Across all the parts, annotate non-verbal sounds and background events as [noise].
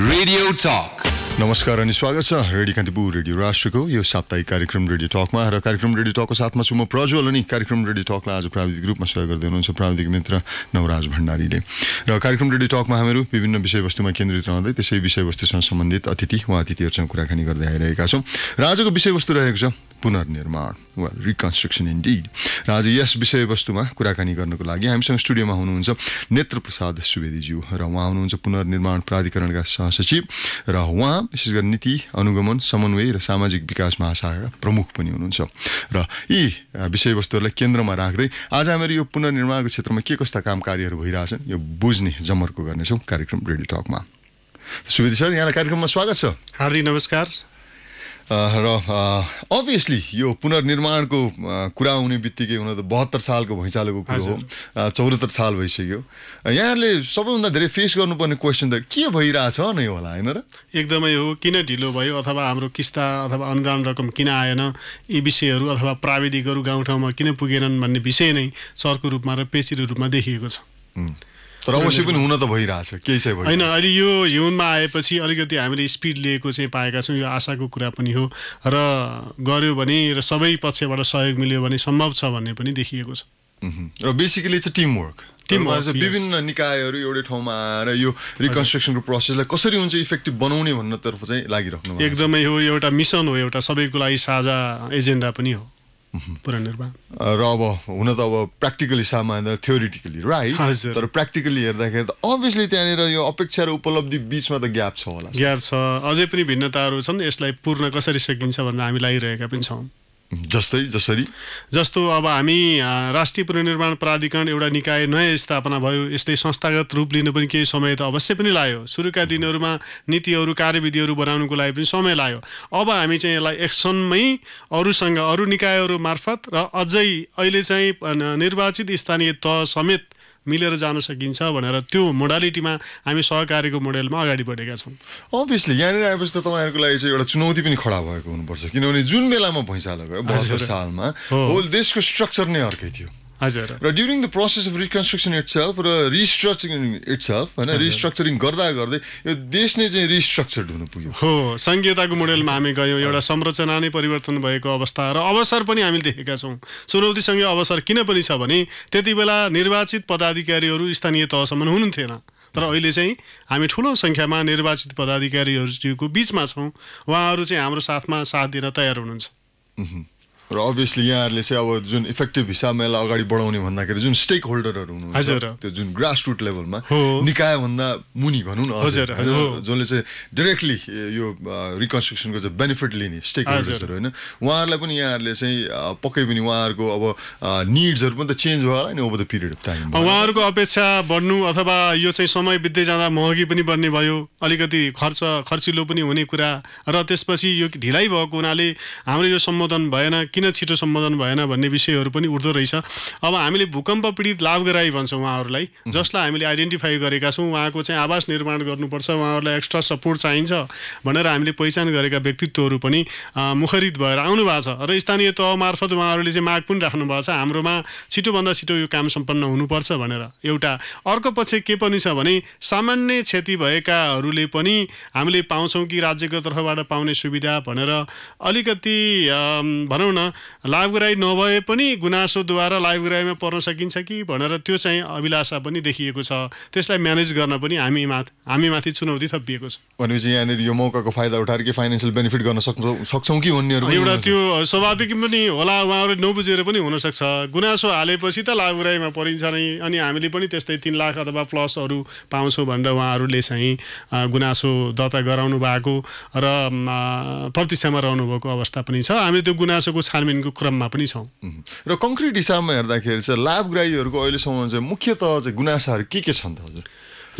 Radio talk नमस्कार अनि स्वागत छ रेडियो कान्तिपुर रेडियो राष्ट्रको यो साप्ताहिक कार्यक्रम रेडियो टकमा र कार्यक्रम रेडियो टकको साथमा छु म प्रज्वल अनि कार्यक्रम रेडियो टकलाई आज प्राविधिक रूपमा सहयोग गर्दै हुनुहुन्छ प्राविधिक मित्र नवराज भण्डारीले र कार्यक्रम रेडियो टकमा हामीहरू विभिन्न विषयवस्तुमा केन्द्रित रहँदै त्यसै विषयवस्तुसँग सम्बन्धित अतिथि वा अतिथिहरूसँग कुराकानी गर्दै आइरहेका छौँ र आजको विषयवस्तु रहेको छ पुनर्निर्माण वा रिकन्स्ट्रक्सन इन्डिड र आज यस विषयवस्तुमा कुराकानी गर्नको लागि हामीसँग स्टुडियोमा हुनुहुन्छ नेत्र प्रसाद सुवेदीज्यू र उहाँ हुनुहुन्छ पुनर्निर्माण प्राधिकरणका सहसचिव र उहाँ विशेष गरी नीति अनुगमन समन्वय र सामाजिक विकास महाशाखाका प्रमुख पनि हुनुहुन्छ र यी विषयवस्तुहरूलाई केन्द्रमा राख्दै आज हामीहरू यो पुनर्निर्माणको क्षेत्रमा के कस्ता काम कार्यहरू भइरहेछन् यो बुझ्ने जमर्को गर्नेछौँ कार्यक्रम रेडियो टकमा सुवेदी सर यहाँलाई कार्यक्रममा स्वागत छ हार्दिक नमस्कार र अभियसली यो पुनर्निर्माणको कुरा आउने बित्तिकै हुन त बहत्तर सालको भैँचालोको कुरा हो चौरात्तर साल भइसक्यो यहाँहरूले सबैभन्दा धेरै फेस गर्नुपर्ने क्वेसन त के भइरहेछ नै होला होइन र एकदमै हो किन ढिलो भयो अथवा हाम्रो किस्ता अथवा अनुदान रकम किन आएन यी विषयहरू अथवा प्राविधिकहरू गाउँठाउँमा किन पुगेनन् भन्ने विषय नै सरको रूपमा र पेचिलो रूपमा देखिएको छ तर अवश्य पनि हुन त भइरहेछ केही चाहिँ होइन अहिले यो हिउँदमा आएपछि अलिकति हामीले स्पिड लिएको चाहिँ पाएका छौँ यो आशाको कुरा पनि हो र गऱ्यो भने र सबै पक्षबाट सहयोग मिल्यो भने सम्भव छ भन्ने पनि देखिएको छ र बेसिकली चाहिँ टिमवर्क विभिन्न निकायहरू एउटै ठाउँमा आएर यो रिकन्स्ट्रक्सनको प्रोसेसलाई कसरी हुन्छ इफेक्टिभ बनाउने भन्नतर्फ चाहिँ लागिराख्नु एकदमै हो एउटा मिसन हो एउटा सबैको लागि साझा एजेन्डा पनि हो र अब हुन त अब प्र्याक्टिकली सामान थ्योरिटिकली राइट तर प्र्याक्टिकली हेर्दाखेरि त अभियसली त्यहाँनिर यो अपेक्षा र उपलब्धि बिचमा त ग्याप छ होला ग्याप छ अझै पनि भिन्नताहरू छन् यसलाई पूर्ण कसरी सकिन्छ भनेर हामी लागिरहेका पनि छौँ जस्तै जसरी जस्तो अब हामी राष्ट्रिय पुनर्निर्माण प्राधिकरण एउटा निकाय नयाँ स्थापना भयो यसले संस्थागत रूप लिन पनि केही समय त अवश्य पनि लाग्यो सुरुका दिनहरूमा नीतिहरू कार्यविधिहरू बनाउनुको लागि पनि समय लाग्यो अब हामी चाहिँ यसलाई एक्सनमै अरूसँग अरू निकायहरू मार्फत र अझै अहिले चाहिँ निर्वाचित स्थानीय तह समेत मिलेर जान सकिन्छ भनेर त्यो मोडालिटीमा हामी सहकारीको मोडेलमा अगाडि बढेका छौँ अभियसली यहाँनिर आएपछि त तपाईँहरूको लागि चाहिँ एउटा चुनौती पनि खडा भएको हुनुपर्छ किनभने जुन बेलामा भैँचालो गयो सालमा होल देशको स्ट्रक्चर नै अर्कै थियो हजुर र during the process of reconstruction itself र रिस्ट्रक्चरिङ इट सेल्फ होइन रिस्ट्रक्चरिङ गर्दा गर्दै यो देश नै चाहिँ रिस्ट्रक्चर्ड हुनु पुग्यो हो सङ्घीयताको मोडेलमा हामी गयौँ एउटा संरचना नै परिवर्तन भएको अवस्था र अवसर पनि हामीले देखेका छौँ चुनौतीसँगै अवसर किन पनि छ भने त्यति बेला निर्वाचित पदाधिकारीहरू स्थानीय तहसम्म हुनुहुन्थेन तर अहिले चाहिँ हामी ठुलो सङ्ख्यामा निर्वाचित पदाधिकारीहरूको बिचमा छौँ उहाँहरू चाहिँ हाम्रो साथमा साथ दिन तयार हुनुहुन्छ र अभियसली यहाँहरूले चाहिँ अब जुन इफेक्टिभ हिसाबमा यसलाई अगाडि बढाउने भन्दाखेरि जुन स्टेक होल्डरहरू हुनुहुन्छ त्यो जुन ग्रास रुट लेभलमा निकायभन्दा मुनि भनौँ न हजुर जसले चाहिँ डिरेक्टली यो रिकन्स्ट्रक्सनको चाहिँ बेनिफिट लिने स्टेक होल्डर्सहरू होइन उहाँहरूलाई पनि यहाँहरूले चाहिँ पक्कै पनि उहाँहरूको अब निड्सहरू पनि त चेन्ज भयो होला नि over the period of time उहाँहरूको अपेक्षा बढ्नु अथवा यो चाहिँ समय बित्दै जाँदा महँगी पनि बढ्ने भयो अलिकति खर्च खर्चिलो पनि हुने कुरा र त्यसपछि यो ढिलाइ भएको हुनाले हाम्रो यो सम्बोधन भएन किन छिटो सम्बोधन भएन भन्ने विषयहरू पनि उठ्दो रहेछ अब हामीले भूकम्प पीडित लाभग्राही भन्छौँ उहाँहरूलाई जसलाई हामीले आइडेन्टिफाई गरेका छौँ उहाँको चाहिँ आवास निर्माण गर्नुपर्छ उहाँहरूलाई एक्स्ट्रा सपोर्ट चाहिन्छ भनेर हामीले पहिचान गरेका व्यक्तित्वहरू पनि मुखरित भएर आउनु भएको छ र स्थानीय तह मार्फत उहाँहरूले चाहिँ माग पनि राख्नु भएको छ हाम्रोमा छिटोभन्दा छिटो यो काम सम्पन्न हुनुपर्छ भनेर एउटा अर्को पक्ष के पनि छ भने सामान्य क्षति भएकाहरूले पनि हामीले पाउँछौँ कि राज्यको तर्फबाट पाउने सुविधा भनेर अलिकति भनौँ न लाभग्राही नभए पनि गुनासोद्वारा लाभग्राहीमा पर्न सकिन्छ कि भनेर त्यो चाहिँ अभिलाषा पनि देखिएको छ त्यसलाई म्यानेज गर्न पनि हामी माथि हामीमाथि चुनौती थपिएको छ भनेपछि यहाँनिर यो मौकाको फाइदा उठाएर कि फाइनेन्सियल बेनिफिट गर्न सक्छौँ सक्छौँ कि भन्नेहरू एउटा त्यो स्वाभाविक पनि होला उहाँहरू नबुझेर पनि हुनसक्छ गुनासो हालेपछि त लाभग्राहीमा परिन्छ नै अनि हामीले पनि त्यस्तै तिन लाख अथवा प्लसहरू पाउँछौँ भनेर उहाँहरूले चाहिँ गुनासो दर्ता गराउनु भएको र प्रतीक्षामा रहनुभएको अवस्था पनि छ हामीले त्यो गुनासोको छान छानबिनको क्रममा पनि छौँ र कङ्क्रिट हिसाबमा हेर्दाखेरि चाहिँ लाभग्राहीहरूको अहिलेसम्म चाहिँ मुख्यत चाहिँ गुनासाहरू के के छन् त हजुर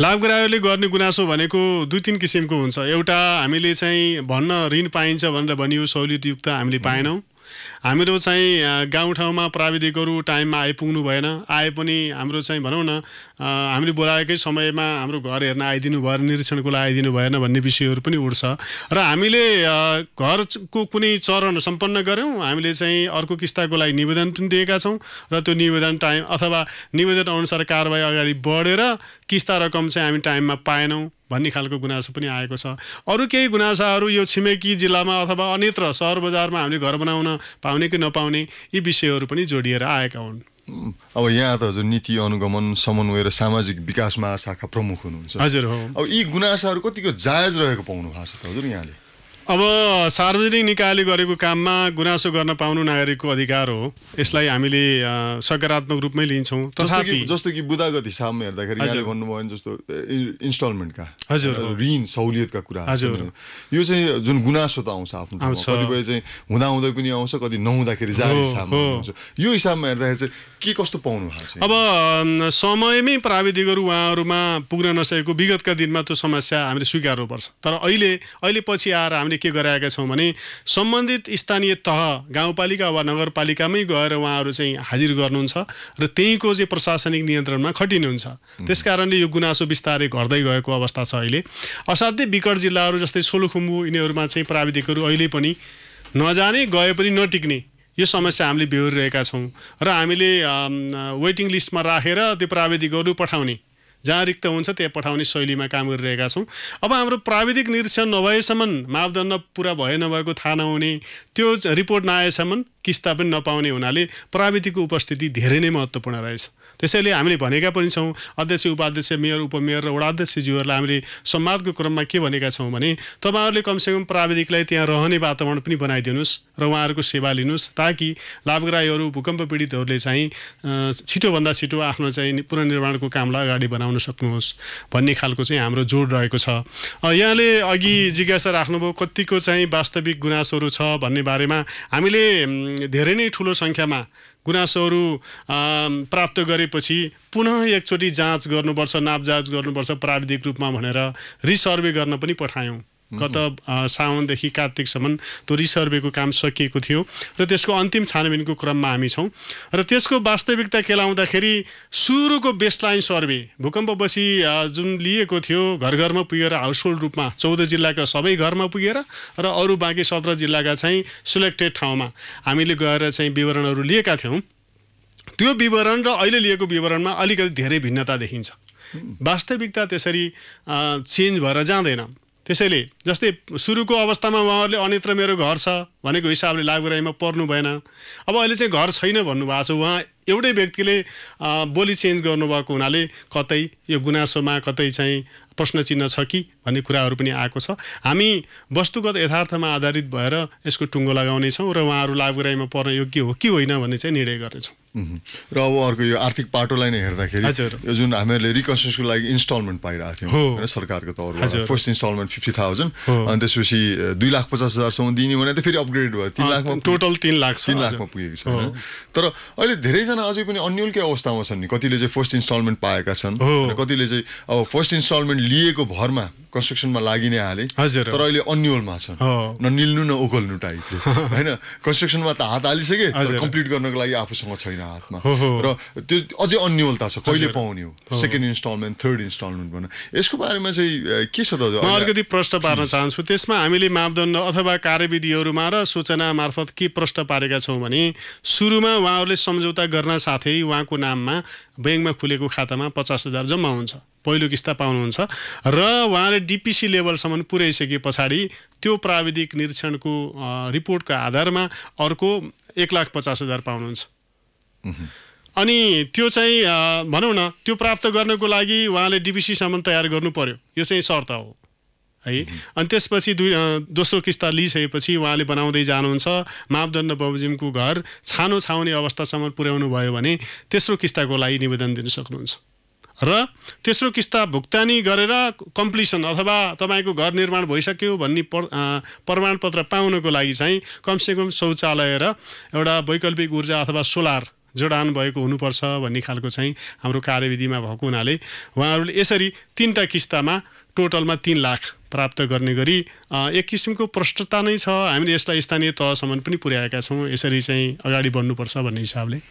लाभग्राहीहरूले गर्ने गुनासो भनेको दुई तिन किसिमको हुन्छ एउटा हामीले चाहिँ भन्न ऋण पाइन्छ भनेर भनियो सहुलियतयुक्त हामीले पाएनौँ हाम्रो चाहिँ गाउँठाउँमा प्राविधिकहरू टाइममा आइपुग्नु भएन आए पनि हाम्रो चाहिँ भनौँ न हामीले बोलाएकै समयमा हाम्रो घर हेर्न आइदिनु भएन निरीक्षणको लागि आइदिनु भएन भन्ने विषयहरू पनि उठ्छ र हामीले घरको कुनै चरण सम्पन्न गऱ्यौँ हामीले चाहिँ अर्को किस्ताको लागि निवेदन पनि दिएका छौँ र त्यो निवेदन टाइम अथवा निवेदन अनुसार कारवाही अगाडि बढेर किस्ता रकम चाहिँ हामी टाइममा पाएनौँ भन्ने खालको गुनासो पनि आएको छ अरू केही गुनासाहरू यो छिमेकी जिल्लामा अथवा अन्यत्र सहर बजारमा हामीले घर बनाउन पाउने कि नपाउने यी विषयहरू पनि जोडिएर आएका हुन् अब यहाँ त हजुर नीति अनुगमन समन्वय र सामाजिक विकास महाशाखा प्रमुख हुनुहुन्छ हजुर हो अब यी गुनासाहरू कतिको जायज रहेको पाउनु भएको छ त हजुर यहाँले अब सार्वजनिक निकायले गरेको काममा गुनासो गर्न पाउनु नागरिकको अधिकार हो यसलाई हामीले सकारात्मक रूपमै लिन्छौँ तथापि जस्तो कि बुदागत हिसाबमा हेर्दाखेरि यहाँले भन्नुभयो जस्तो इन्स्टलमेन्टका हजुर ऋण सहुलियतका कुरा हजुर यो चाहिँ जुन गुनासो त आउँछ आफ्नो कतिपय चाहिँ हुँदाहुँदै पनि आउँछ कति नहुँदाखेरि यो हिसाबमा हेर्दाखेरि चाहिँ के कस्तो पाउनु भएको छ अब समयमै प्राविधिकहरू उहाँहरूमा पुग्न नसकेको विगतका दिनमा त्यो समस्या हामीले स्वीकार्नुपर्छ तर अहिले अहिले पछि आएर हामीले के गराएका छौँ भने सम्बन्धित स्थानीय तह गाउँपालिका वा नगरपालिकामै गएर उहाँहरू चाहिँ हाजिर गर्नुहुन्छ र त्यहीँको चाहिँ प्रशासनिक नियन्त्रणमा खटिनुहुन्छ त्यस कारणले यो गुनासो बिस्तारै घट्दै गएको अवस्था छ अहिले असाध्यै विकट जिल्लाहरू जस्तै सोलुखुम्बु यिनीहरूमा चाहिँ प्राविधिकहरू अहिले पनि नजाने गए पनि नटिक्ने यो समस्या हामीले बिहोरिरहेका छौँ र हामीले वेटिङ लिस्टमा राखेर त्यो प्राविधिकहरू पठाउने जहाँ रिक्त हुन्छ त्यहाँ पठाउने शैलीमा काम गरिरहेका छौँ अब हाम्रो प्राविधिक निरीक्षण नभएसम्म मापदण्ड पुरा भए नभएको थाहा नहुने त्यो रिपोर्ट नआएसम्म किस्ता पनि नपाउने हुनाले प्राविधिकको उपस्थिति धेरै नै महत्त्वपूर्ण रहेछ त्यसैले हामीले भनेका पनि छौँ अध्यक्ष उपाध्यक्ष मेयर उपमेयर र वडाध्यक्षज्यूहरूलाई हामीले संवादको क्रममा के भनेका छौँ भने तपाईँहरूले कमसेकम प्राविधिकलाई त्यहाँ रहने वातावरण पनि बनाइदिनुहोस् र उहाँहरूको सेवा लिनुहोस् ताकि लाभग्राहीहरू भूकम्प पीडितहरूले चाहिँ छिटोभन्दा छिटो आफ्नो चाहिँ पुनर्निर्माणको कामलाई अगाडि बनाउन सक्नुहोस् भन्ने खालको चाहिँ हाम्रो जोड रहेको छ यहाँले अघि जिज्ञासा राख्नुभयो कतिको चाहिँ वास्तविक गुनासोहरू छ भन्ने बारेमा हामीले धेरै नै ठुलो सङ्ख्यामा गुनासोहरू प्राप्त गरेपछि पुनः एकचोटि जाँच गर्नुपर्छ नापजाँच गर्नुपर्छ प्राविधिक रूपमा भनेर रिसर्भे गर्न पनि पठायौँ गत साउनदेखि कार्तिकसम्म त्यो रिसर्भेको काम सकिएको थियो र त्यसको अन्तिम छानबिनको क्रममा हामी छौँ र त्यसको वास्तविकता के लाउँदाखेरि सुरुको बेसलाइन सर्वे भूकम्पपछि जुन लिएको थियो घर घरमा पुगेर हाउसहोल्ड रूपमा चौध जिल्लाका सबै घरमा पुगेर र अरू बाँकी सत्र जिल्लाका चाहिँ सिलेक्टेड ठाउँमा हामीले गएर चाहिँ विवरणहरू लिएका थियौँ त्यो विवरण र अहिले लिएको विवरणमा अलिकति धेरै भिन्नता देखिन्छ वास्तविकता त्यसरी चेन्ज भएर जाँदैन त्यसैले जस्तै सुरुको अवस्थामा उहाँहरूले अन्यत्र मेरो घर छ भनेको हिसाबले लागुराईमा पर्नु भएन अब अहिले चाहिँ घर छैन भन्नुभएको छ उहाँ एउटै व्यक्तिले बोली चेन्ज गर्नुभएको हुनाले कतै यो गुनासोमा कतै चाहिँ प्रश्न चिन्ह छ कि भन्ने कुराहरू पनि आएको छ हामी वस्तुगत यथार्थमा आधारित भएर यसको टुङ्गो लगाउनेछौँ र उहाँहरू लागुराईमा पर्न योग्य हो कि होइन भन्ने चाहिँ निर्णय गर्नेछौँ र अब अर्को यो आर्थिक पाटोलाई नै हेर्दाखेरि यो जुन हामीहरूले रिकन्सट्रक्सनको लागि इन्स्टलमेन्ट पाइरहेको थियौँ होइन सरकारको तौरबाट फर्स्ट इन्स्टलमेन्ट फिफ्टी थाउजन्ड अनि त्यसपछि दुई लाख पचास हजारसम्म दिने भने त फेरि अपग्रेड भयो तिन लाखमा टोटल तिन लाख तिन लाखमा पुगेको छ तर अहिले धेरैजना अझै पनि अन्यलकै अवस्थामा छन् नि कतिले चाहिँ फर्स्ट इन्स्टलमेन्ट पाएका छन् कतिले चाहिँ अब फर्स्ट इन्स्टलमेन्ट लिएको भरमा कन्स्ट्रक्सनमा लागि नै हाले हजुर तर अहिले अन्यलमा छ न निल्नु न ओगल्नु टाइपले [laughs] होइन कन्स्ट्रक्सनमा त हात हालिसके कम्प्लिट गर्नको लागि आफूसँग छैन हातमा र त्यो अझै अन्यलता छ कहिले पाउने हो सेकेन्ड इन्स्टलमेन्ट थर्ड इन्स्टलमेन्ट भनौँ यसको बारेमा चाहिँ के छ दाजु म अलिकति प्रश्न [clears throat] पार्न चाहन्छु त्यसमा हामीले मापदण्ड अथवा कार्यविधिहरूमा र सूचना मार्फत के प्रश्न पारेका छौँ भने सुरुमा उहाँहरूले सम्झौता गर्न साथै उहाँको नाममा ब्याङ्कमा खुलेको खातामा पचास हजार जम्मा हुन्छ पहिलो किस्ता पाउनुहुन्छ र उहाँले डिपिसी लेभलसम्म पुर्याइसके पछाडि त्यो प्राविधिक निरीक्षणको रिपोर्टको आधारमा अर्को एक लाख पचास हजार पाउनुहुन्छ अनि त्यो चाहिँ भनौँ न त्यो प्राप्त गर्नको लागि उहाँले डिपिसीसम्म तयार गर्नु पर्यो यो चाहिँ शर्त हो है अनि त्यसपछि दुई दोस्रो किस्ता लिइसकेपछि उहाँले बनाउँदै जानुहुन्छ मापदण्ड बमोजिमको घर छानो छाउने अवस्थासम्म पुर्याउनु भयो भने तेस्रो किस्ताको लागि निवेदन दिन सक्नुहुन्छ र तेस्रो किस्ता भुक्तानी गरेर कम्प्लिसन अथवा तपाईँको घर निर्माण भइसक्यो भन्ने प्रमाणपत्र पाउनको लागि चाहिँ कमसेकम शौचालय र एउटा वैकल्पिक ऊर्जा अथवा सोलार जोडान भएको हुनुपर्छ भन्ने खालको चाहिँ हाम्रो कार्यविधिमा भएको हुनाले उहाँहरूले यसरी तिनवटा किस्तामा टोटलमा तिन लाख प्राप्त गर्ने गरी एक किसिमको प्रष्टता नै छ हामीले यसलाई स्थानीय तहसम्म पनि पुर्याएका छौँ यसरी चाहिँ अगाडि बढ्नुपर्छ भन्ने हिसाबले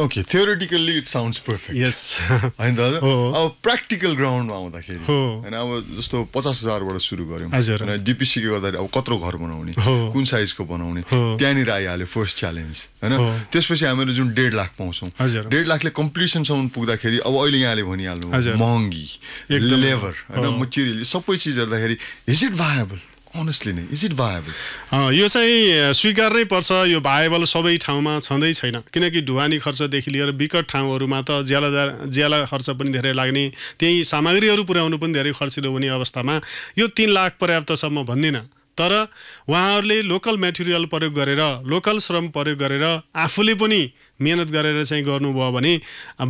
okay theoretically it sound perfect yes होइन दाजु अब प्र्याक्टिकल ग्राउन्डमा आउँदाखेरि होइन अब जस्तो पचास हजारबाट सुरु गऱ्यौँ होइन डिपिसीको गर्दाखेरि अब कत्रो घर बनाउने कुन साइजको बनाउने त्यहाँनिर आइहाल्यो फर्स्ट च्यालेन्ज होइन त्यसपछि हामीले जुन डेढ लाख पाउँछौँ डेढ लाखले कम्प्लिसनसम्म पुग्दाखेरि अब अहिले यहाँले भनिहाल्नु महँगी लेबर होइन मटेरियल सबै चिज हेर्दाखेरि इज इट भायबल अनेस्टली नै इज इट भाएबल यो चाहिँ स्वीकार्नै पर्छ यो भाएबल सबै ठाउँमा छँदै छैन किनकि ढुवानी खर्चदेखि लिएर विकट ठाउँहरूमा त ज्याला ज्याला खर्च पनि धेरै लाग्ने त्यही सामग्रीहरू पुर्याउनु पनि धेरै खर्चिलो हुने अवस्थामा यो तिन लाख पर्याप्त छ म भन्दिनँ तर उहाँहरूले लोकल मेटेरियल प्रयोग गरेर लोकल श्रम प्रयोग गरेर आफूले पनि मिहिनेत गरेर चाहिँ गर्नुभयो भने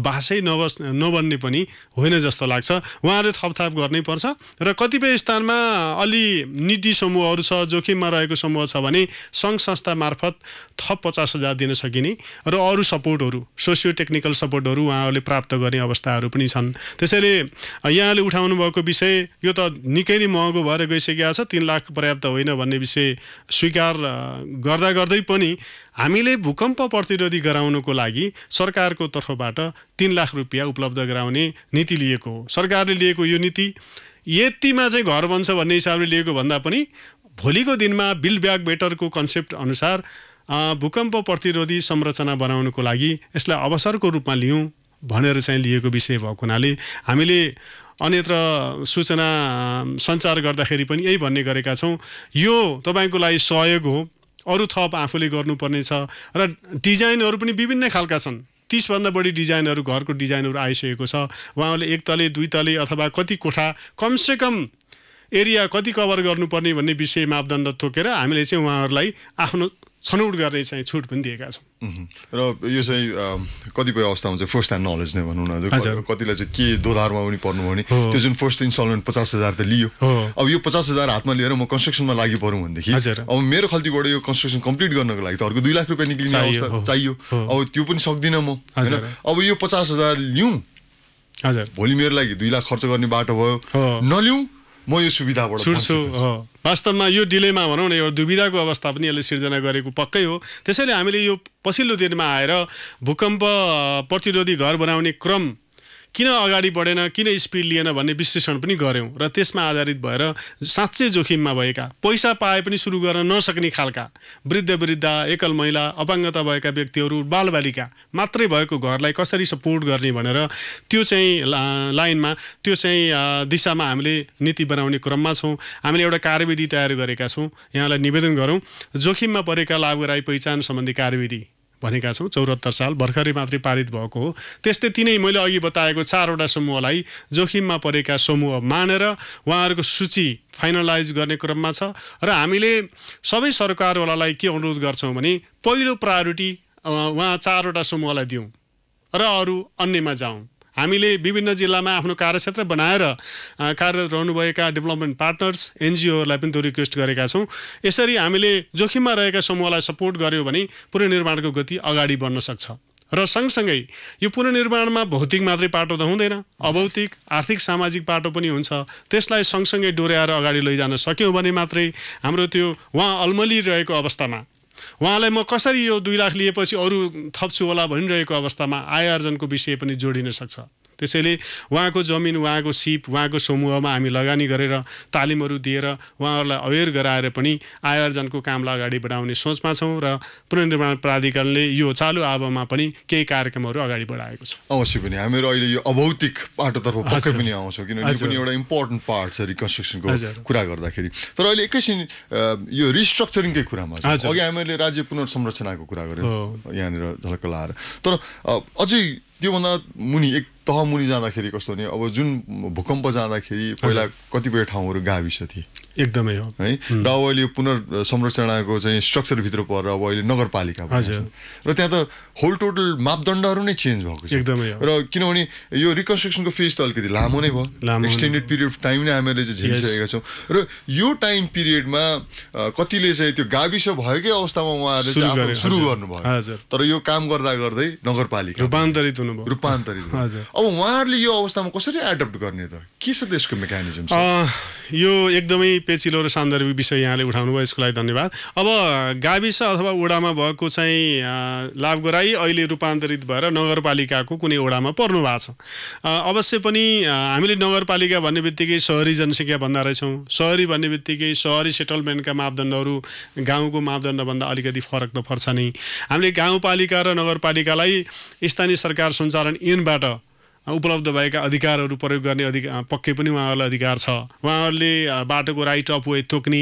बासै नबस् नबन्ने पनि होइन जस्तो लाग्छ उहाँहरूले थपथाप गर्नै पर्छ र कतिपय स्थानमा अलि निजी समूहहरू छ जोखिममा रहेको समूह छ भने सङ्घ संस्था मार्फत थप पचास हजार दिन सकिने र अरू सपोर्टहरू सोसियो टेक्निकल सपोर्टहरू उहाँहरूले प्राप्त गर्ने अवस्थाहरू पनि छन् त्यसैले यहाँले उठाउनु भएको विषय यो त निकै नै महँगो भएर गइसकेको छ तिन लाख पर्याप्त होइन भन्ने विषय स्वीकार गर्दा गर्दै पनि हामीले भूकम्प प्रतिरोधी गराउनको लागि सरकारको तर्फबाट तिन लाख रुपियाँ उपलब्ध गराउने नीति लिएको हो सरकारले लिएको यो नीति यतिमा चाहिँ घर बन्छ भन्ने हिसाबले लिएको भन्दा पनि भोलिको दिनमा बिल्ड ब्याक बेटरको कन्सेप्ट अनुसार भूकम्प प्रतिरोधी संरचना बनाउनुको लागि यसलाई अवसरको रूपमा लियौँ भनेर चाहिँ लिएको विषय भएको हुनाले हामीले अन्यत्र सूचना सञ्चार गर्दाखेरि पनि यही भन्ने गरेका छौँ यो तपाईँको लागि सहयोग हो अरू थप आफूले गर्नुपर्ने छ र डिजाइनहरू पनि विभिन्न खालका छन् तिसभन्दा बढी डिजाइनहरू घरको डिजाइनहरू आइसकेको छ उहाँहरूले एक तले दुई तले अथवा कति कोठा कमसेकम एरिया कति कभर गर्नुपर्ने भन्ने विषय मापदण्ड तोकेर हामीले चाहिँ उहाँहरूलाई आफ्नो छनौट गर्ने चाहिँ छुट पनि दिएका छौँ र यो चाहिँ कतिपय अवस्थामा चाहिँ फर्स्ट ह्यान्ड नलेज नै भनौँ न कतिलाई चाहिँ के दोधारमा पनि पर्नु भने त्यो जुन फर्स्ट इन्स्टलमेन्ट पचास हजार त लियो अब यो पचास हजार हातमा लिएर म कन्स्ट्रक्सनमा लागि परौँ भनेदेखि अब मेरो खल्तीबाट यो कन्स्ट्रक्सन कम्प्लिट गर्नको लागि त अर्को दुई लाख रुपियाँ निक्लिने अवस्था चाहियो अब त्यो पनि सक्दिनँ म होइन अब यो पचास हजार लिउँ हजुर भोलि मेरो लागि दुई लाख खर्च गर्ने बाटो भयो नलिउँ म यो सुविधाबाट छुट्छु वास्तवमा यो डिलेमा भनौँ न एउटा दुविधाको अवस्था पनि यसले सिर्जना गरेको पक्कै हो त्यसैले हामीले यो पछिल्लो दिनमा आएर भूकम्प प्रतिरोधी घर बनाउने क्रम किन अगाडि बढेन किन स्पिड लिएन भन्ने विश्लेषण पनि गऱ्यौँ र त्यसमा आधारित भएर साँच्चै जोखिममा भएका पैसा पाए पनि सुरु गर्न नसक्ने खालका वृद्ध वृद्ध एकल महिला अपाङ्गता भएका व्यक्तिहरू बालबालिका मात्रै भएको घरलाई कसरी सपोर्ट गर्ने भनेर त्यो चाहिँ लाइनमा त्यो चाहिँ दिशामा हामीले नीति बनाउने क्रममा छौँ हामीले एउटा कार्यविधि तयार गरेका छौँ यहाँलाई निवेदन गरौँ जोखिममा परेका राई पहिचान सम्बन्धी कार्यविधि भनेका छौँ चौरात्तर साल भर्खरै मात्रै पारित भएको हो त्यस्तै तिनै मैले अघि बताएको चारवटा समूहलाई जोखिममा परेका समूह मानेर उहाँहरूको सूची फाइनलाइज गर्ने क्रममा छ र हामीले सबै सरकारवालालाई के अनुरोध गर्छौँ भने पहिलो प्रायोरिटी उहाँ चारवटा समूहलाई दिउँ र अरू अन्यमा जाउँ हामीले विभिन्न जिल्लामा आफ्नो कार्यक्षेत्र बनाएर कार्यरत रहनुभएका डेभलपमेन्ट पार्टनर्स एनजिओहरूलाई पनि त्यो रिक्वेस्ट गरेका छौँ यसरी हामीले जोखिममा रहेका समूहलाई सपोर्ट गऱ्यौँ भने पुनर्निर्माणको गति अगाडि बढ्न सक्छ र सँगसँगै यो पुनर्निर्माणमा भौतिक मात्रै पाटो त हुँदैन अभौतिक आर्थिक सामाजिक पाटो पनि हुन्छ त्यसलाई सँगसँगै डोर्याएर अगाडि लैजान सक्यौँ भने मात्रै हाम्रो त्यो उहाँ अल्मलिरहेको अवस्थामा उहाँलाई म कसरी यो दुई लाख लिएपछि अरू थप्छु होला भनिरहेको अवस्थामा आय आर्जनको विषय पनि जोडिन सक्छ त्यसैले उहाँको जमिन उहाँको सिप उहाँको समूहमा हामी लगानी गरेर तालिमहरू दिएर उहाँहरूलाई अवेर गराएर पनि आयोजनको कामलाई अगाडि बढाउने सोचमा छौँ र पुनर्निर्माण प्राधिकरणले यो चालु आवमा पनि केही कार्यक्रमहरू अगाडि बढाएको छ अवश्य पनि हामीहरू अहिले यो अभौतिक पाटोतर्फ पक्कै पनि आउँछौँ किनभने पनि एउटा इम्पोर्टेन्ट पार्ट छ रिकन्स्ट्रक्सनको कुरा गर्दाखेरि तर अहिले एकैछिन यो रिस्ट्रक्चरिङकै कुरामा अघि हामीहरूले राज्य पुनर्संरचनाको कुरा गऱ्यौँ यहाँनिर झलक लाएर तर अझै त्योभन्दा मुनि एक तहमुनि जाँदाखेरि कस्तो भने अब जुन भूकम्प जाँदाखेरि पहिला कतिपय ठाउँहरू गाविस थिए एकदमै हो है र अब अहिले यो पुनर्संरचनाको चाहिँ स्ट्रक्चरभित्र परेर अब अहिले नगरपालिका हजुर र त्यहाँ त होल टोटल मापदण्डहरू नै चेन्ज भएको छ एकदमै र किनभने यो रिकन्स्ट्रक्सनको फेज त अलिकति लामो नै भयो एक्सटेन्डेड पिरियड अफ टाइम नै हामीले चाहिँ झेलिसकेका छौँ र यो टाइम पिरियडमा कतिले चाहिँ त्यो गाविस भएकै अवस्थामा उहाँहरूले सुरु गर्नुभयो तर यो काम गर्दा गर्दै नगरपालिका रूपान्तरित हुनुभयो रूपान्तरित अब उहाँहरूले यो अवस्थामा कसरी एडप्ट गर्ने त के छ त्यसको मेकानिजम यो एकदमै पेचिलो र सान्दर्भिक विषय यहाँले उठाउनु भयो यसको लागि धन्यवाद अब गाविस अथवा ओडामा भएको चाहिँ लाभगोराई अहिले रूपान्तरित भएर नगरपालिकाको कुनै ओडामा पर्नु भएको छ अवश्य पनि हामीले नगरपालिका भन्ने बित्तिकै सहरी जनसङ्ख्या भन्दा रहेछौँ सहरी भन्ने बित्तिकै सहरी सेटलमेन्टका मापदण्डहरू गाउँको मापदण्डभन्दा अलिकति फरक त पर्छ नै हामीले गाउँपालिका र नगरपालिकालाई स्थानीय सरकार सञ्चालन ऐनबाट उपलब्ध भएका अधिकारहरू प्रयोग गर्ने अधिकार पक्कै पनि उहाँहरूलाई अधिकार छ उहाँहरूले बाटोको राइट अफ वे तोक्ने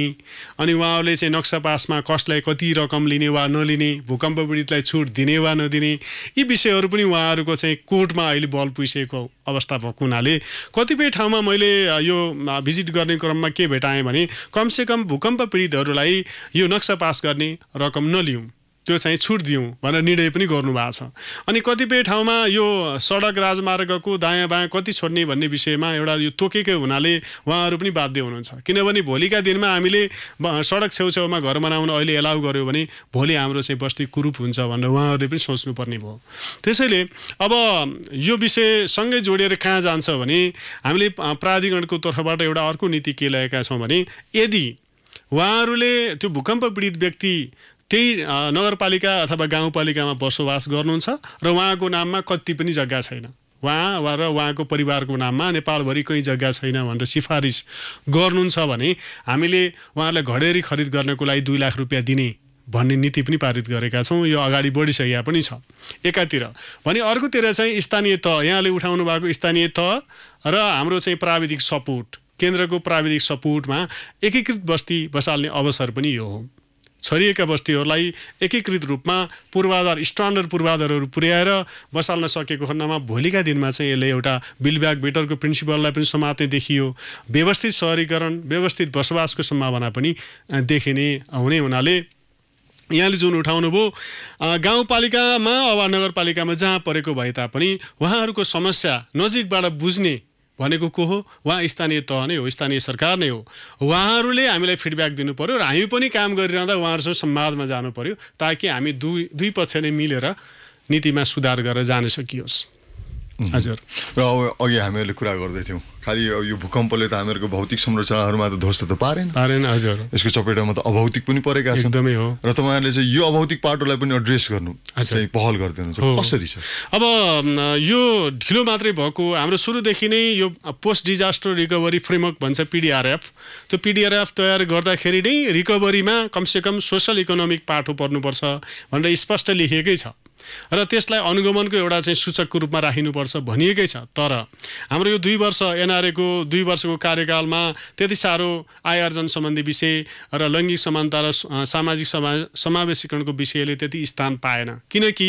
अनि उहाँहरूले चाहिँ नक्सा पासमा कसलाई कति रकम लिने वा नलिने भूकम्प पीडितलाई छुट दिने वा नदिने यी विषयहरू पनि उहाँहरूको चाहिँ कोर्टमा अहिले बल पुगिसकेको अवस्था भएको हुनाले कतिपय ठाउँमा मैले यो भिजिट गर्ने क्रममा के भेटाएँ भने कमसेकम भूकम्प पीडितहरूलाई यो नक्सा पास गर्ने रकम नलिउँ त्यो चाहिँ छुट दिउँ भनेर निर्णय पनि गर्नुभएको छ अनि कतिपय ठाउँमा यो सडक राजमार्गको दायाँ बायाँ कति छोड्ने भन्ने विषयमा एउटा यो तोकेकै हुनाले उहाँहरू पनि बाध्य हुनुहुन्छ किनभने भोलिका दिनमा हामीले सडक छेउछेउमा घर बनाउन अहिले एलाउ गर्यो भने भोलि हाम्रो चाहिँ बस्ती कुरूप हुन्छ भनेर उहाँहरूले पनि सोच्नुपर्ने भयो त्यसैले अब यो विषयसँगै जोडिएर कहाँ जान्छ भने हामीले प्राधिकरणको तर्फबाट एउटा अर्को नीति के ल्याएका छौँ भने यदि उहाँहरूले त्यो भूकम्प पीडित व्यक्ति त्यही नगरपालिका अथवा गाउँपालिकामा बसोबास गर्नुहुन्छ र उहाँको नाममा कति पनि जग्गा छैन उहाँ वा र उहाँको परिवारको नाममा नेपालभरि कहीँ जग्गा छैन भनेर सिफारिस गर्नुहुन्छ भने हामीले उहाँहरूलाई घडेरी खरिद गर्नको लागि दुई लाख रुपियाँ दिने भन्ने नीति पनि पारित गरेका छौँ यो अगाडि बढिसकेका पनि छ एकातिर भने अर्कोतिर चाहिँ स्थानीय तह यहाँले उठाउनु भएको स्थानीय तह र हाम्रो चाहिँ प्राविधिक सपोर्ट केन्द्रको प्राविधिक सपोर्टमा एकीकृत बस्ती बसाल्ने अवसर पनि यो हो छरिएका बस्तीहरूलाई एकीकृत रूपमा पूर्वाधार स्ट्यान्डर्ड पूर्वाधारहरू पुर्याएर बसाल्न सकेको खण्डमा भोलिका दिनमा चाहिँ यसले एउटा बिल ब्याग बेटरको प्रिन्सिपललाई पनि समात्ने देखियो व्यवस्थित सहरीकरण व्यवस्थित बसोबासको सम्भावना पनि देखिने हुने हुनाले यहाँले जुन उठाउनुभयो गाउँपालिकामा वा नगरपालिकामा जहाँ परेको भए तापनि उहाँहरूको समस्या नजिकबाट बुझ्ने भनेको को हो उहाँ स्थानीय तह नै हो स्थानीय सरकार नै हो उहाँहरूले हामीलाई फिडब्याक दिनु पऱ्यो र हामी पनि काम गरिरहँदा उहाँहरूसँग संवादमा जानु पऱ्यो ताकि हामी दुई दुई पक्ष नै मिलेर नीतिमा सुधार गरेर जान सकियोस् हजुर mhm. र अब अघि हामीहरूले कुरा गर्दैथ्यौँ खालि अब यो भूकम्पले त हामीहरूको भौतिक संरचनाहरूमा त ध्वस्त त पारेन पारेन हजुर यसको चपेटामा त अभौतिक पनि परेका छन् एकदमै हो र तपाईँहरूले चाहिँ यो अभौतिक पाटोलाई पनि एड्रेस गर्नु चाहिँ पहल गरिदिनु कसरी छ अब यो ढिलो मात्रै भएको हाम्रो सुरुदेखि नै यो पोस्ट डिजास्टर रिकभरी फ्रेमवर्क भन्छ पिडिआरएफ त्यो पिडिआरएफ तयार गर्दाखेरि नै रिकभरीमा कमसेकम सोसल इकोनोमिक पाटो पर्नुपर्छ भनेर स्पष्ट लेखिएकै छ र त्यसलाई अनुगमनको एउटा चाहिँ सूचकको रूपमा राखिनुपर्छ भनिएकै छ तर हाम्रो यो दुई वर्ष एनआरएको दुई वर्षको कार्यकालमा त्यति साह्रो आय आर्जन सम्बन्धी विषय र लैङ्गिक समानता र सामाजिक समा समावेशीकरणको विषयले त्यति स्थान पाएन किनकि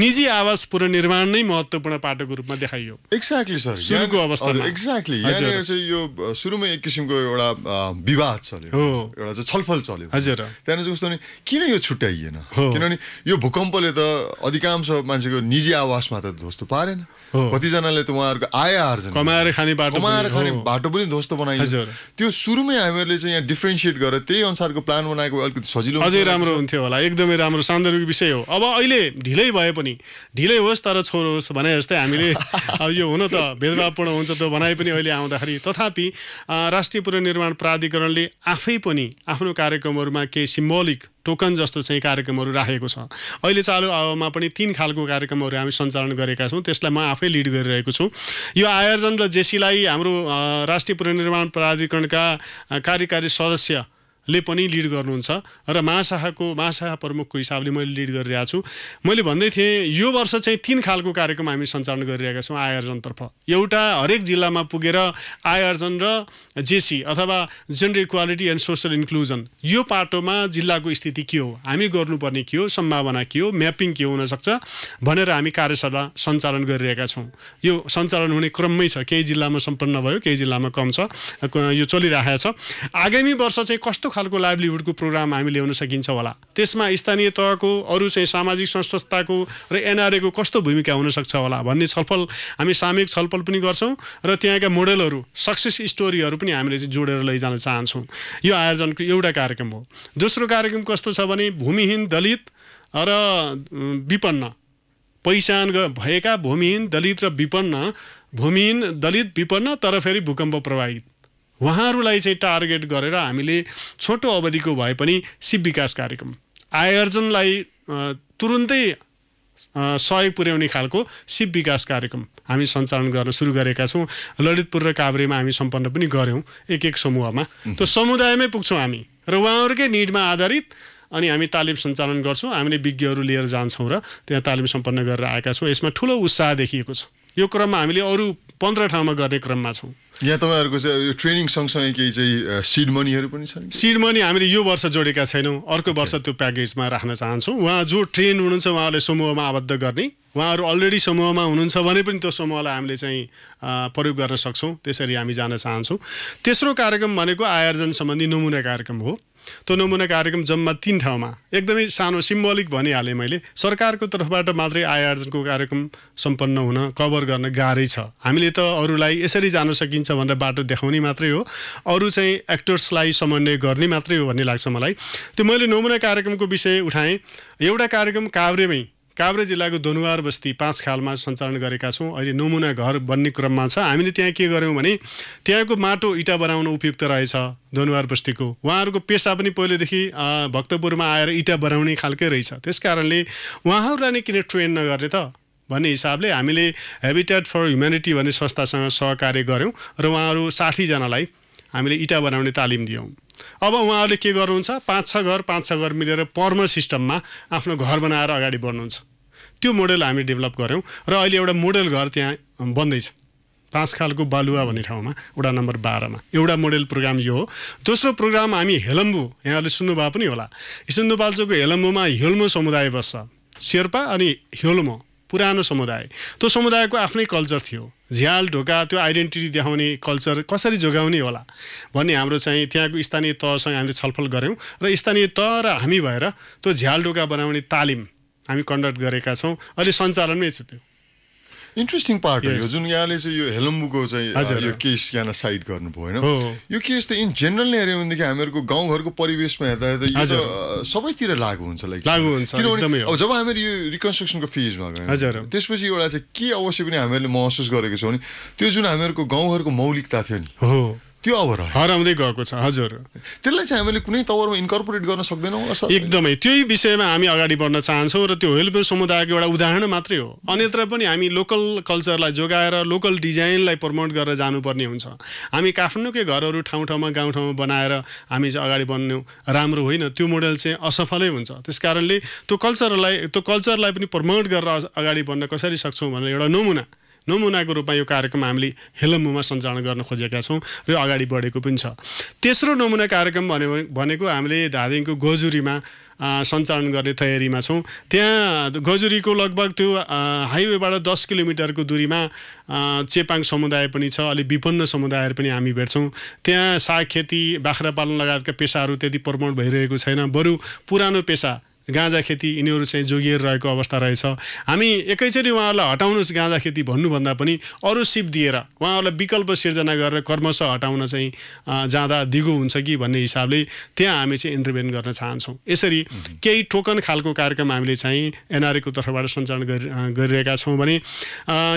निजी आवास पुनर्निर्माण नै महत्त्वपूर्ण पाटोको रूपमा देखाइयो एक्ज्याक्टली सर सुरुको अवस्थामा एक्ज्याक्टली चाहिँ यो सुरुमै एक किसिमको एउटा विवाद चल्यो एउटा छलफल चल्यो हजुर त्यहाँनिर कस्तो किन यो छुट्याइएन किनभने यो भूकम्पले त अधिकांश मान्छेको निजी आवासमा त ध्वस्त पारेन कतिजनाले त उहाँहरूको आय आर्जन कमाएर खाने बाटो कमाएर खाने बाटो पनि ध्वस्त बनाइन्छ त्यो सुरुमै हामीहरूले चाहिँ यहाँ डिफ्रेन्सिएट गरेर त्यही अनुसारको प्लान बनाएको अलिकति सजिलो अझै राम्रो हुन्थ्यो होला एकदमै राम्रो सान्दर्भिक विषय हो अब अहिले ढिलै भए पनि ढिलै होस् तर छोरो होस् भने जस्तै हामीले [laughs] अब यो हुन त भेदभावपूर्ण हुन्छ त्यो भनाइ पनि अहिले आउँदाखेरि तथापि राष्ट्रिय पुनर्निर्माण प्राधिकरणले आफै पनि आफ्नो कार्यक्रमहरूमा केही सिम्बोलिक टोकन जस्तो चाहिँ कार्यक्रमहरू राखेको छ अहिले चालु आवामा पनि तिन खालको कार्यक्रमहरू हामी सञ्चालन गरेका छौँ त्यसलाई म आफै लिड गरिरहेको छु यो आयोजन र जेसीलाई हाम्रो राष्ट्रिय पुनर्निर्माण प्राधिकरणका कार्यकारी सदस्य ले पनि लिड गर्नुहुन्छ र महाशाखाको महाशाखा प्रमुखको हिसाबले मैले लिड गरिरहेको छु मैले भन्दै थिएँ यो वर्ष चाहिँ तिन खालको कार्यक्रम हामी सञ्चालन गरिरहेका छौँ आय आर्जनतर्फ एउटा हरेक जिल्लामा पुगेर आय र जेसी अथवा gender equality and social inclusion यो पाटोमा जिल्लाको स्थिति के हो हामी गर्नुपर्ने के हो सम्भावना के हो म्यापिङ के हुनसक्छ भनेर हामी कार्यशाला सञ्चालन गरिरहेका छौँ यो सञ्चालन हुने क्रममै छ केही जिल्लामा सम्पन्न भयो केही जिल्लामा कम छ यो चलिरहेको छ आगामी वर्ष चाहिँ कस्तो खालको लाइभलीहुडको प्रोग्राम हामी ल्याउन सकिन्छ होला त्यसमा स्थानीय तहको अरू चाहिँ सामाजिक संस्थाको र एनआरएको कस्तो भूमिका हुनसक्छ होला भन्ने छलफल हामी सामूहिक छलफल पनि गर्छौँ र त्यहाँका मोडलहरू सक्सेस स्टोरीहरू पनि हामीले चाहिँ जोडेर लैजान चाहन्छौँ यो आयोजनको एउटा कार्यक्रम हो दोस्रो कार्यक्रम कस्तो छ भने भूमिहीन दलित र विपन्न पहिचान भएका भूमिहीन दलित र विपन्न भूमिहीन दलित विपन्न तर फेरि भूकम्प प्रभावित उहाँहरूलाई चाहिँ टार्गेट गरेर हामीले छोटो अवधिको भए पनि सिप विकास कार्यक्रम आयोजनलाई तुरुन्तै सहयोग पुर्याउने खालको सिप विकास कार्यक्रम हामी सञ्चालन गर्न सुरु गरेका छौँ ललितपुर र काभ्रेमा हामी सम्पन्न पनि गऱ्यौँ एक एक समूहमा त्यो समुदायमै पुग्छौँ हामी र उहाँहरूकै निडमा आधारित अनि हामी तालिम सञ्चालन गर्छौँ हामीले विज्ञहरू लिएर जान्छौँ र त्यहाँ तालिम सम्पन्न गरेर आएका छौँ यसमा ठुलो उत्साह देखिएको छ यो क्रममा हामीले अरू पन्ध्र ठाउँमा गर्ने क्रममा छौँ यहाँ तपाईँहरूको चाहिँ यो ट्रेनिङ सँगसँगै केही चाहिँ सिड मनीहरू पनि छन् सिड मनी हामीले यो वर्ष जोडेका छैनौँ अर्को वर्ष त्यो प्याकेजमा राख्न चाहन्छौँ उहाँ जो ट्रेन हुनुहुन्छ उहाँले समूहमा आबद्ध गर्ने उहाँहरू अलरेडी समूहमा हुनुहुन्छ भने पनि त्यो समूहलाई हामीले चाहिँ प्रयोग गर्न सक्छौँ त्यसरी हामी जान चाहन्छौँ तेस्रो कार्यक्रम भनेको आयोजन सम्बन्धी नमुना कार्यक्रम हो त्यो नमुना कार्यक्रम जम्मा तिन ठाउँमा एकदमै सानो सिम्बोलिक भनिहालेँ मैले सरकारको तर्फबाट मात्रै आय आर्जनको कार्यक्रम सम्पन्न हुन कभर गर्न गाह्रै छ हामीले त अरूलाई यसरी जान सकिन्छ भनेर बाटो देखाउने मात्रै हो अरू चाहिँ एक्टर्सलाई समन्वय गर्ने मात्रै हो भन्ने लाग्छ मलाई त्यो मैले नमुना कार्यक्रमको विषय उठाएँ एउटा कार्यक्रम काभ्रेमै काभ्रे जिल्लाको दोनुवार बस्ती पाँच खालमा सञ्चालन गरेका छौँ अहिले नमुना घर बन्ने क्रममा छ हामीले त्यहाँ के गऱ्यौँ भने त्यहाँको माटो इँटा बनाउन उपयुक्त रहेछ दोनुवार बस्तीको उहाँहरूको पेसा पनि पहिलेदेखि भक्तपुरमा आएर इँटा बनाउने खालकै रहेछ त्यस कारणले उहाँहरूलाई नै किन ट्रेन नगर्ने त भन्ने हिसाबले हामीले हेबिटेट फर ह्युमेनिटी भन्ने संस्थासँग सहकार्य गऱ्यौँ र उहाँहरू साठीजनालाई हामीले इँटा बनाउने तालिम दियौँ अब उहाँहरूले के गर्नुहुन्छ पाँच छ घर पाँच छ घर मिलेर पर्म सिस्टममा आफ्नो घर बनाएर अगाडि बढ्नुहुन्छ त्यो मोडल हामी डेभलप गऱ्यौँ र अहिले एउटा मोडल घर त्यहाँ बन्दैछ पाँच खालको बालुवा भन्ने ठाउँमा वडा नम्बर बाह्रमा एउटा मोडेल प्रोग्राम यो हो दोस्रो प्रोग्राम हामी हेलम्बु यहाँहरूले सुन्नुभएको पनि होला सिन्धुपाल्चोको हेलम्बुमा हेल्मो समुदाय बस्छ शेर्पा अनि हेल्मो पुरानो समुदाय त्यो समुदायको आफ्नै कल्चर थियो झ्याल ढोका त्यो आइडेन्टिटी देखाउने कल्चर कसरी जोगाउने होला भन्ने हाम्रो चाहिँ त्यहाँको स्थानीय तहसँग हामीले छलफल गऱ्यौँ र स्थानीय तह र हामी भएर त्यो झ्याल ढोका बनाउने तालिम हामी कन्डक्ट गरेका छौँ अहिले सञ्चालनमै छ त्यो इन्ट्रेस्टिङ पार्ट हो जुन यहाँले चाहिँ यो हेलम्बुको चाहिँ यो केस यहाँ साइड गर्नुभयो होइन यो केस त इन जेनरल नै हेऱ्यो भनेदेखि हामीहरूको गाउँघरको परिवेशमा हेर्दा हेर्दा यो सबैतिर लागु हुन्छ लाइक लागु हुन्छ किनभने अब जब हामीहरू यो रिकन्स्ट्रक्सनको फेजमा गयौँ हजुर त्यसपछि एउटा चाहिँ के अवश्य पनि हामीहरूले महसुस गरेको छौँ भने त्यो जुन हामीहरूको गाउँघरको मौलिकता थियो नि हो त्यो अब हराउँदै गएको छ हजुर त्यसलाई चाहिँ हामीले कुनै तवरमा इन्कर्पोरेट गर्न सक्दैनौँ एकदमै त्यही विषयमा हामी अगाडि बढ्न चाहन्छौँ र त्यो हेल्पेज समुदायको एउटा उदाहरण मात्रै हो अन्यत्र पनि हामी लोकल कल्चरलाई जोगाएर लोकल डिजाइनलाई प्रमोट गरेर जानुपर्ने हुन्छ हामी काठमाडौँकै घरहरू ठाउँ ठाउँमा गाउँ ठाउँमा बनाएर हामी चाहिँ अगाडि बढ्नु राम्रो होइन त्यो मोडल चाहिँ असफलै हुन्छ त्यस कारणले त्यो कल्चरलाई त्यो कल्चरलाई पनि प्रमोट गरेर अगाडि बढ्न कसरी सक्छौँ भनेर एउटा नमुना नमुनाको रूपमा यो कार्यक्रम हामीले हेलम्बुमा सञ्चालन गर्न खोजेका छौँ र अगाडि बढेको पनि छ तेस्रो नमुना कार्यक्रम भने भनेको हामीले धादिङको गोजुरीमा सञ्चालन गर्ने तयारीमा छौँ त्यहाँ गजुरीको लगभग त्यो हाइवेबाट दस किलोमिटरको दुरीमा चेपाङ समुदाय पनि छ अलिक विपन्न समुदायहरू पनि हामी भेट्छौँ त्यहाँ साग खेती बाख्रा पालन लगायतका पेसाहरू त्यति प्रमोट भइरहेको छैन बरु पुरानो पेसा गाँजा खेती यिनीहरू चाहिँ जोगिएर रहेको अवस्था रहेछ हामी एकैचोटि उहाँहरूलाई हटाउनुहोस् गाँजा खेती भन्नुभन्दा पनि अरू सिप दिएर उहाँहरूलाई विकल्प सिर्जना गरेर कर्मश हटाउन चाहिँ जाँदा दिगो हुन्छ कि भन्ने हिसाबले त्यहाँ हामी चाहिँ इन्टरभेन गर्न चाहन्छौँ यसरी केही टोकन खालको कार्यक्रम हामीले चाहिँ एनआरएको तर्फबाट सञ्चालन गरिरहेका छौँ भने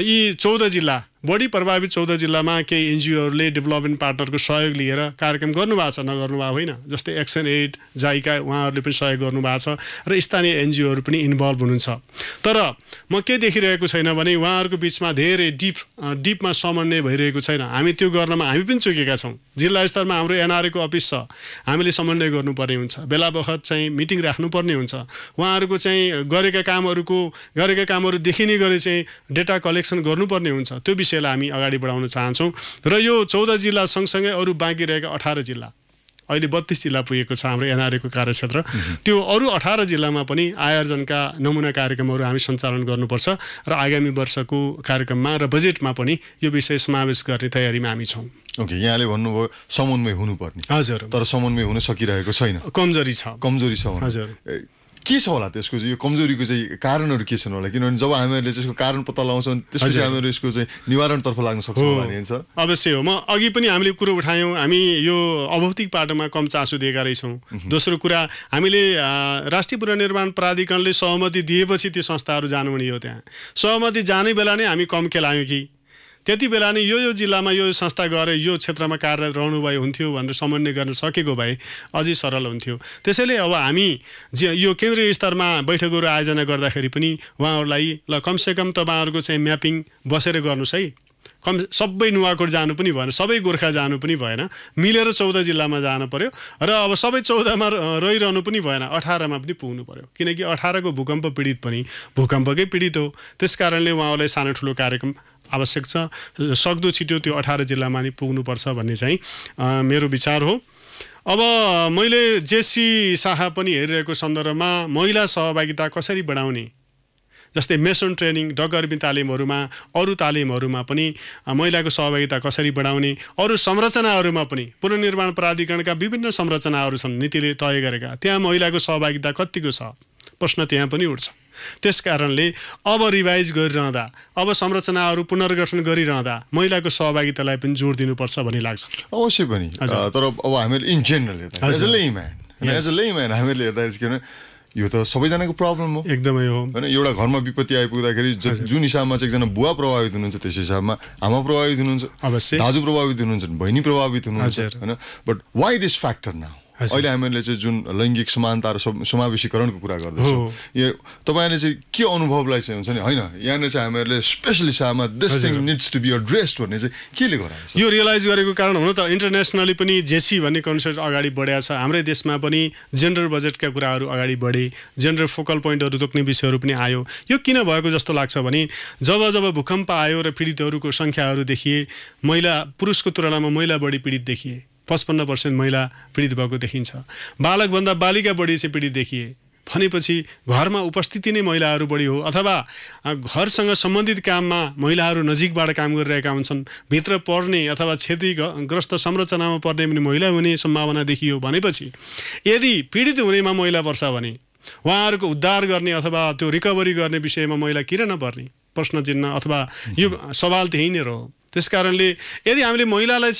यी चौध जिल्ला बढी प्रभावित चौध जिल्लामा केही एनजिओहरूले डेभलपमेन्ट पार्टनरको सहयोग लिएर कार्यक्रम गर्नुभएको छ नगर्नुभएको होइन जस्तै एक्सन एड जाइका उहाँहरूले पनि सहयोग गर्नुभएको छ र स्थानीय एनजिओहरू पनि इन्भल्भ हुनुहुन्छ तर म के देखिरहेको छैन भने उहाँहरूको बिचमा धेरै डिप डिपमा समन्वय भइरहेको छैन हामी त्यो गर्नमा हामी पनि चुकेका छौँ जिल्ला स्तरमा हाम्रो एनआरएको अफिस छ हामीले समन्वय गर्नुपर्ने हुन्छ बेला बखत चाहिँ मिटिङ राख्नुपर्ने हुन्छ उहाँहरूको चाहिँ गरेका कामहरूको गरेका कामहरू देखिने गरी चाहिँ डेटा कलेक्सन गर्नुपर्ने हुन्छ त्यो विषयलाई हामी अगाडि बढाउन चाहन्छौँ र यो चौध जिल्ला सँगसँगै अरू बाँकी रहेका अठार जिल्ला अहिले बत्तिस जिल्ला पुगेको छ हाम्रो एनआरएको कार्यक्षेत्र त्यो अरू अठार जिल्लामा पनि आयोजनका नमुना कार्यक्रमहरू हामी सञ्चालन गर्नुपर्छ र आगामी वर्षको कार्यक्रममा र बजेटमा पनि यो विषय समावेश गर्ने तयारीमा हामी छौँ ओके okay, यहाँले भन्नुभयो समन्वय हुनुपर्ने हजुर तर समन्वय हुन सकिरहेको छैन कमजोरी छ कमजोरी छ हजुर के छ होला त्यसको चाहिँ यो कमजोरीको चाहिँ कारणहरू के छन् होला किनभने जब हामीहरूले त्यसको कारण पत्ता लगाउँछौँ त्यसपछि हामीहरू यसको चाहिँ निवारणतर्फ लाग्न सक्छौँ अवश्य हो म अघि पनि हामीले कुरो उठायौँ हामी यो अभौतिक पाटोमा कम चासो दिएका रहेछौँ दोस्रो कुरा हामीले राष्ट्रिय पुनर्निर्माण प्राधिकरणले सहमति दिएपछि त्यो संस्थाहरू जानुहुने हो त्यहाँ सहमति जाने बेला नै हामी कम खेलायौँ कि त्यति बेला नै यो यो जिल्लामा यो संस्था गएर यो क्षेत्रमा कार्यरत रहनु भए हुन्थ्यो भनेर समन्वय गर्न सकेको भए अझै सरल हुन्थ्यो त्यसैले अब हामी जे यो केन्द्रीय स्तरमा बैठकहरू आयोजना गर्दाखेरि पनि उहाँहरूलाई ल कमसेकम तपाईँहरूको चाहिँ म्यापिङ बसेर गर्नुहोस् है कम सबै नुवाकोट जानु पनि भएन सबै गोर्खा जानु पनि भएन मिलेर चौध जिल्लामा जानु पऱ्यो र अब सबै चौधमा रहिरहनु पनि भएन अठारमा पनि पुग्नु पऱ्यो किनकि अठारको भूकम्प पीडित पनि भूकम्पकै पीडित हो त्यस कारणले उहाँहरूलाई सानो ठुलो कार्यक्रम आवश्यक छ सक्दो छिटो त्यो अठार जिल्लामा नि पुग्नुपर्छ भन्ने चाहिँ मेरो विचार हो अब मैले जेसी शाह पनि हेरिरहेको सन्दर्भमा महिला सहभागिता कसरी बढाउने जस्तै मेसन ट्रेनिङ डगर्मी तालिमहरूमा अरू तालिमहरूमा पनि महिलाको सहभागिता कसरी बढाउने अरू संरचनाहरूमा पनि पुनर्निर्माण प्राधिकरणका विभिन्न संरचनाहरू छन् नीतिले तय गरेका त्यहाँ महिलाको सहभागिता कत्तिको छ प्रश्न त्यहाँ पनि उठ्छ त्यस कारणले अब रिभाइज गरिरहँदा अब संरचनाहरू पुनर्गठन गरिरहँदा महिलाको सहभागितालाई पनि जोड दिनुपर्छ भन्ने लाग्छ अवश्य पनि तर अब हामीले in general as a layman हामीले हेर्दाखेरि के यो त सबैजनाको प्रब्लम हो एकदमै हो होइन एउटा घरमा विपत्ति आइपुग्दाखेरि जुन हिसाबमा चाहिँ एकजना बुवा प्रभावित हुनुहुन्छ त्यस हिसाबमा आमा प्रभावित हुनुहुन्छ दाजु प्रभावित हुनुहुन्छ बहिनी प्रभावित हुनुहुन्छ होइन but why this factor now अहिले हामीले चाहिँ जुन लैङ्गिक समानता र समावेशीकरणको कुरा गर्दैछौँ यो तपाईँले चाहिँ के अनुभवलाई चाहिँ हुन्छ नि होइन यहाँनिर चाहिँ हामीहरूले स्पेसली सामा this thing needs to be addressed भन्ने चाहिँ केले गराएको यो रियलाइज गरेको कारण हुन त इन्टरनेसनली पनि जेसी भन्ने कन्सेप्ट अगाडि बढ्या छ हाम्रै देशमा पनि जेन्डर बजेटका कुराहरू अगाडि बढे जेन्डर फोकल पोइन्टहरू तोक्ने विषयहरू पनि आयो यो किन भएको जस्तो लाग्छ भने जब जब भूकम्प आयो र पीडितहरूको सङ्ख्याहरू देखिए महिला पुरुषको तुलनामा महिला बढी पीडित देखिए पचपन्न पर्सेन्ट महिला पीडित भएको देखिन्छ बालकभन्दा बालिका बढी चाहिँ पीडित देखिए भनेपछि घरमा उपस्थिति नै महिलाहरू बढी हो अथवा घरसँग सम्बन्धित काममा महिलाहरू नजिकबाट काम गरिरहेका हुन्छन् भित्र पर्ने अथवा क्षतिग्रस्त संरचनामा पर्ने पनि महिला हुने सम्भावना देखियो भनेपछि यदि पीडित हुनेमा महिला पर्छ भने उहाँहरूको उद्धार गर्ने अथवा त्यो रिकभरी गर्ने विषयमा महिला किन नपर्ने प्रश्न चिन्ह अथवा यो सवाल त्यही नै रह्यो त्यस कारणले यदि हामीले महिलालाई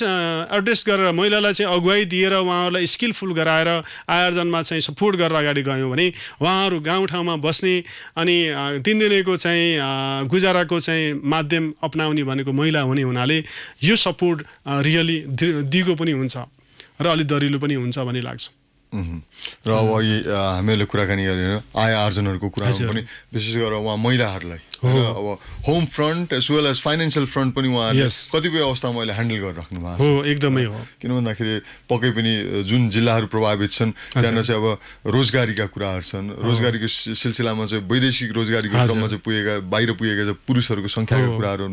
एड्रेस गरेर महिलालाई चाहिँ अगुवाई दिएर उहाँहरूलाई स्किलफुल गराएर आयोजनमा चाहिँ सपोर्ट गरेर अगाडि गयौँ भने उहाँहरू गाउँठाउँमा बस्ने अनि दिनदिनैको चाहिँ गुजाराको चाहिँ माध्यम अप्नाउने भनेको महिला हुने हुनाले यो सपोर्ट रियली दिगो पनि हुन्छ र अलिक दरिलो पनि हुन्छ भन्ने लाग्छ र अब अघि हामीहरूले कुराकानी गरेर आय आर्जनहरूको कुरा पनि विशेष गरेर उहाँ महिलाहरूलाई हो अब home front as well as financial front पनि उहाँहरूले कतिपय अवस्थामा अहिले ह्यान्डल गरिराख्नु भएको हो एकदमै हो किन भन्दाखेरि पक्कै पनि जुन जिल्लाहरू प्रभावित छन् त्यहाँ चाहिँ अब रोजगारीका कुराहरू छन् रोजगारीको सिलसिलामा चाहिँ वैदेशिक रोजगारीको क्रममा चाहिँ पुगेका बाहिर पुगेका चाहिँ पुरुषहरूको सङ्ख्याको कुराहरू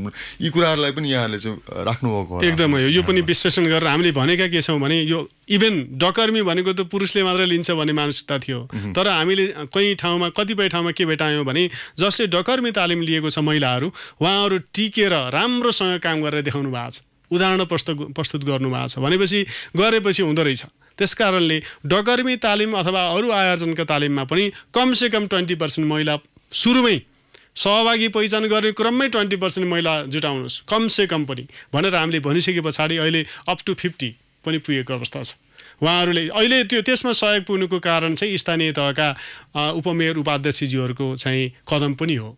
यी कुराहरूलाई पनि यहाँहरूले चाहिँ राख्नुभएको एकदमै हो यो पनि विश्लेषण गरेर हामीले भनेका के छौँ भने यो इभेन डकर्मी भनेको त पुरुषले मात्र लिन्छ भन्ने मानसिकता थियो तर हामीले कहीँ ठाउँमा कतिपय ठाउँमा के भेटायौँ भने जसले डकर्मी तालिम लिएको छ महिलाहरू उहाँहरू टिकेर राम्रोसँग काम गरेर देखाउनु भएको छ उदाहरण प्रस्तुत प्रस्तुत गर्नुभएको छ भनेपछि गरेपछि हुँदो रहेछ त्यस कारणले डकर्मी तालिम अथवा अरू आयोजनका तालिममा पनि कमसेकम ट्वेन्टी पर्सेन्ट महिला सुरुमै सहभागी पहिचान गर्ने क्रममै ट्वेन्टी पर्सेन्ट महिला जुटाउनुहोस् कमसेकम पनि भनेर हामीले भनिसके पछाडि अहिले अप टु फिफ्टी पनि पुगेको अवस्था छ उहाँहरूले अहिले त्यो त्यसमा सहयोग पुग्नुको कारण चाहिँ स्थानीय तहका उपमेयर उपाध्यक्षज्यूहरूको चाहिँ कदम पनि हो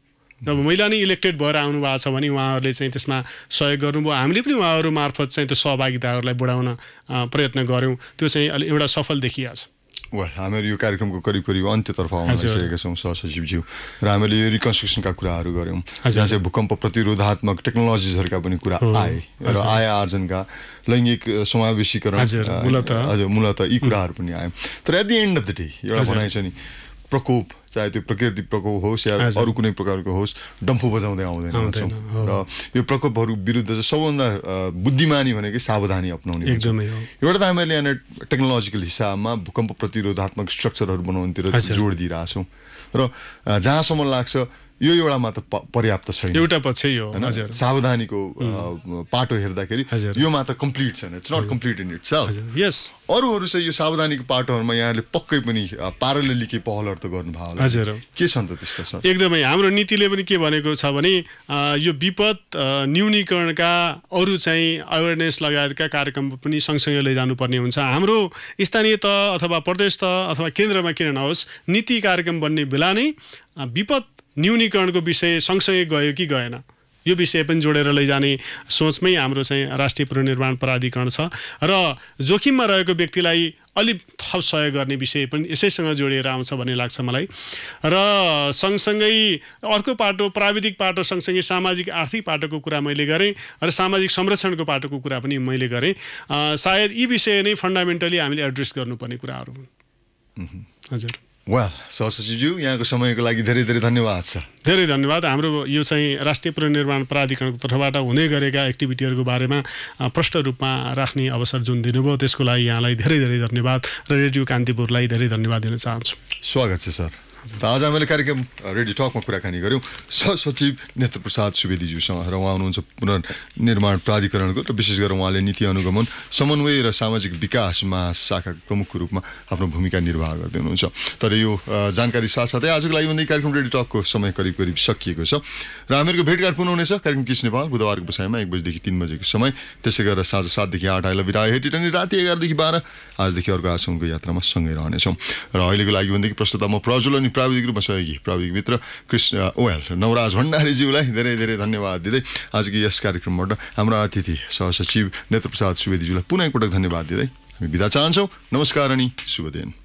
जब महिला नै इलेक्टेड भएर आउनु भएको छ भने उहाँहरूले चाहिँ त्यसमा सहयोग गर्नुभयो हामीले पनि उहाँहरू मार्फत चाहिँ त्यो सहभागिताहरूलाई बढाउन प्रयत्न गऱ्यौँ त्यो चाहिँ अलि एउटा सफल देखिया वेल हामीहरू यो कार्यक्रमको करिब करिब अन्त्यतर्फ आउन सकेका छौँ सहसचिवज्यू र हामीले यो रिकन्स्ट्रक्सनका कुराहरू गऱ्यौँ जहाँ चाहिँ भूकम्प प्रतिरोधात्मक टेक्नोलोजिजहरूका पनि कुरा आए र आय आर्जनका लैङ्गिक समावेशीकरण हजुर मूलत यी कुराहरू पनि आयो तर at the end of the day एउटा भनाइ छ नि प्रकोप चाहे त्यो प्रकृति प्रकोप होस् या अरू कुनै प्रकारको होस् डम्फु बजाउँदै आउँदैन र यो प्रकोपहरू विरुद्ध चाहिँ सबभन्दा बुद्धिमानी भनेकै सावधानी अप्नाउने एकदमै एउटा त हामीले यहाँनिर टेक्नोलोजिकल हिसाबमा भूकम्प प्रतिरोधात्मक स्ट्रक्चरहरू बनाउनेतिर जोड दिइरहेछौँ र जहाँसम्म लाग्छ यो एउटा मात्र पर्याप्त छैन एउटा पक्ष यो होइन सावधानीको पाटो हेर्दाखेरि यो मात्र कम्प्लिट छैन it's not complete in its yes अरूहरू चाहिँ यो सावधानीको पाटोहरूमा यहाँले पक्कै पनि पारले लिके पहलहरू त गर्नुभयो होला हजुर के छन् त त्यस्तो छ एकदमै हाम्रो नीतिले पनि के भनेको छ भने यो विपद न्यूनीकरणका अरू चाहिँ अवेरनेस लगायतका कार्यक्रम पनि सँगसँगै लैजानुपर्ने हुन्छ हाम्रो स्थानीय तह अथवा प्रदेश तह अथवा केन्द्रमा किन नहोस् नीति कार्यक्रम बन्ने बेला नै विपद न्यूनीकरणको विषय सँगसँगै गयो कि गएन यो विषय पनि जोडेर लैजाने सोचमै हाम्रो चाहिँ राष्ट्रिय पुनर्निर्माण प्राधिकरण छ र जोखिममा रहेको व्यक्तिलाई अलिक थप सहयोग गर्ने विषय पनि यसैसँग जोडिएर आउँछ भन्ने लाग्छ मलाई र सँगसँगै अर्को पाटो प्राविधिक पाटो सँगसँगै सामाजिक आर्थिक पाटोको कुरा मैले गरेँ र सामाजिक संरक्षणको पाटोको कुरा पनि मैले गरेँ सायद यी विषय नै फन्डामेन्टली हामीले एड्रेस गर्नुपर्ने कुराहरू हुन् हजुर वा सहसचिवज्यू यहाँको समयको लागि धेरै धेरै धन्यवाद छ धेरै धन्यवाद हाम्रो यो चाहिँ राष्ट्रिय पुनर्निर्माण प्राधिकरणको तर्फबाट हुँदै गरेका एक्टिभिटीहरूको बारेमा प्रष्ट रूपमा राख्ने अवसर जुन दिनुभयो त्यसको लागि यहाँलाई धेरै धेरै धन्यवाद र रेडियो कान्तिपुरलाई धेरै धन्यवाद दिन चाहन्छु स्वागत छ सर आज हामीले कार्यक्रम रेडियो टकमा कुराकानी गऱ्यौँ सहसचिव नेत्र प्रसाद सुवेदीज्यूसँग र उहाँ हुनुहुन्छ पुनर्निर्माण प्राधिकरणको र विशेष गरेर उहाँले नीति अनुगमन समन्वय र सामाजिक विकास महाशाखाको प्रमुखको रूपमा आफ्नो भूमिका निर्वाह गर्दै हुनुहुन्छ तर यो जानकारी साथसाथै आजको लागि भन्दै कार्यक्रम रेडियो टकको समय करिब करिब सकिएको छ र हामीहरूको भेटघाट पुनः हुनेछ कार्यक्रम किस नेपाल बुधबारको विषयमा एक बजीदेखि तिन बजेको समय त्यसै गरेर साँझ सातदेखि आठ आइला हेटिट अनि राति एघारदेखि बाह्र आजदेखि अर्को आसनको यात्रामा सँगै रहनेछौँ र अहिलेको लागि भनेदेखि प्रस्तुत म प्रज्वलन अनि प्राविधिक रूपमा सहयोगी प्राविधिक मित्र कृष्ण ओयल नवराज भण्डारीज्यूलाई धेरै धेरै धन्यवाद दिँदै आजको यस कार्यक्रमबाट हाम्रो अतिथि सहसचिव नेत्रप्रसाद सुवेदीज्यूलाई पुनः एकपटक धन्यवाद दिँदै हामी बिदा चाहन्छौँ नमस्कार अनि शुभ दिन